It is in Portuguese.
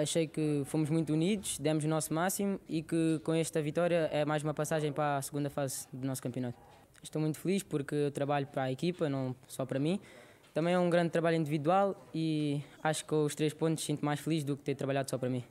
achei que fomos muito unidos, demos o nosso máximo e que com esta vitória é mais uma passagem para a segunda fase do nosso campeonato. Estou muito feliz porque eu trabalho para a equipa, não só para mim. Também é um grande trabalho individual e acho que com os três pontos sinto mais feliz do que ter trabalhado só para mim.